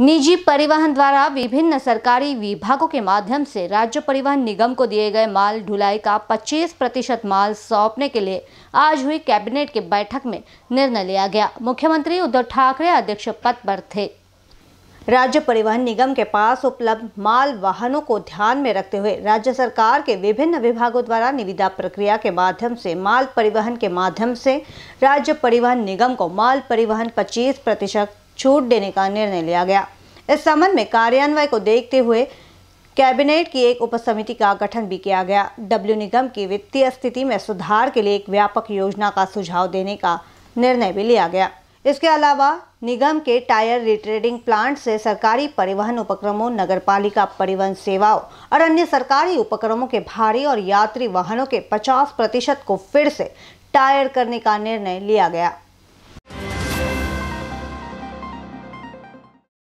निजी परिवहन द्वारा विभिन्न सरकारी विभागों के माध्यम से राज्य परिवहन निगम को दिए गए माल ढुलाई का 25 प्रतिशत माल सौंपने के लिए आज हुई कैबिनेट की बैठक में निर्णय लिया गया मुख्यमंत्री उद्धव ठाकरे अध्यक्ष पद पर थे राज्य परिवहन निगम के पास उपलब्ध माल वाहनों को ध्यान में रखते हुए राज्य सरकार के विभिन्न विभागों द्वारा निविदा प्रक्रिया के माध्यम से माल परिवहन के माध्यम से राज्य परिवहन निगम को माल परिवहन 25 प्रतिशत छूट देने का निर्णय लिया गया इस संबंध में कार्यान्वय को देखते हुए कैबिनेट की एक उपसमिति का गठन भी किया गया डब्ल्यू निगम की वित्तीय स्थिति में सुधार के लिए एक व्यापक योजना का सुझाव देने का निर्णय भी लिया गया इसके अलावा निगम के टायर रिट्रेडिंग प्लांट से सरकारी परिवहन उपक्रमों नगर पालिका परिवहन सेवाओं और अन्य सरकारी उपक्रमों के भारी और यात्री वाहनों के 50 प्रतिशत को फिर से टायर करने का निर्णय लिया गया